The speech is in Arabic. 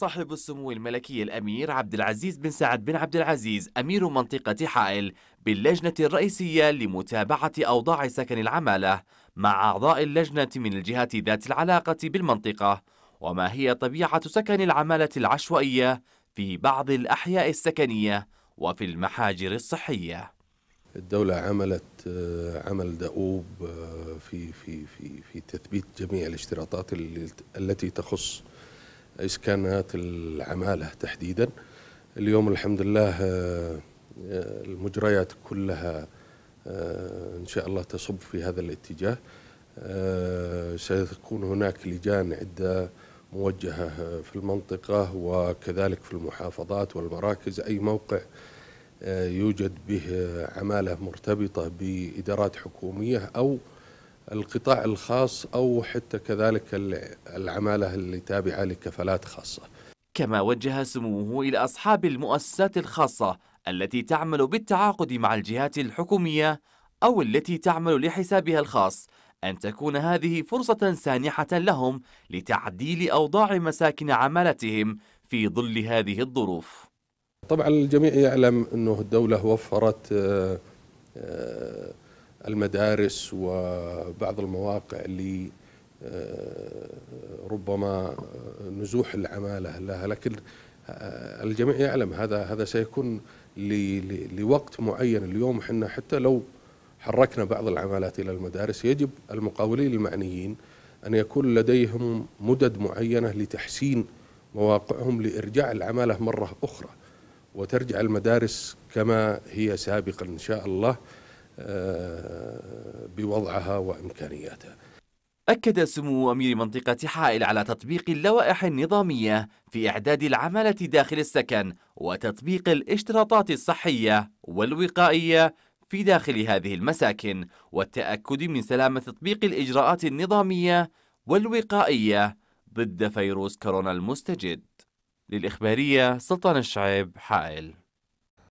صاحب السمو الملكي الأمير عبد العزيز بن سعد بن عبد العزيز أمير منطقة حائل باللجنة الرئيسية لمتابعة أوضاع سكن العمالة مع أعضاء اللجنة من الجهات ذات العلاقة بالمنطقة وما هي طبيعة سكن العمالة العشوائية في بعض الأحياء السكنية وفي المحاجر الصحية الدولة عملت آه، عمل دؤوب آه، في في في في تثبيت جميع الاشتراطات التي تخص إسكانات العمالة تحديدا اليوم الحمد لله آه، آه، المجريات كلها آه، إن شاء الله تصب في هذا الاتجاه ستكون هناك لجان عدة موجهة في المنطقة وكذلك في المحافظات والمراكز أي موقع يوجد به عمالة مرتبطة بإدارات حكومية أو القطاع الخاص أو حتى كذلك العمالة اللي تابعة لكفالات خاصة كما وجه سموه إلى أصحاب المؤسسات الخاصة التي تعمل بالتعاقد مع الجهات الحكومية أو التي تعمل لحسابها الخاص أن تكون هذه فرصة سانحة لهم لتعديل أوضاع مساكن عمالتهم في ظل هذه الظروف طبعا الجميع يعلم أنه الدولة وفرت آه، آه، المدارس وبعض المواقع اللي آه، ربما آه، نزوح العماله لها لكن آه، الجميع يعلم هذا هذا سيكون لوقت معين اليوم احنا حتى لو حركنا بعض العمالات الى المدارس يجب المقاولين المعنيين ان يكون لديهم مدد معينه لتحسين مواقعهم لارجاع العماله مره اخرى وترجع المدارس كما هي سابقا ان شاء الله آه، بوضعها وإمكانياتها أكد سمو أمير منطقة حائل على تطبيق اللوائح النظامية في إعداد العمالة داخل السكن وتطبيق الاشتراطات الصحية والوقائية في داخل هذه المساكن والتأكد من سلامة تطبيق الإجراءات النظامية والوقائية ضد فيروس كورونا المستجد للإخبارية سلطان الشعيب حائل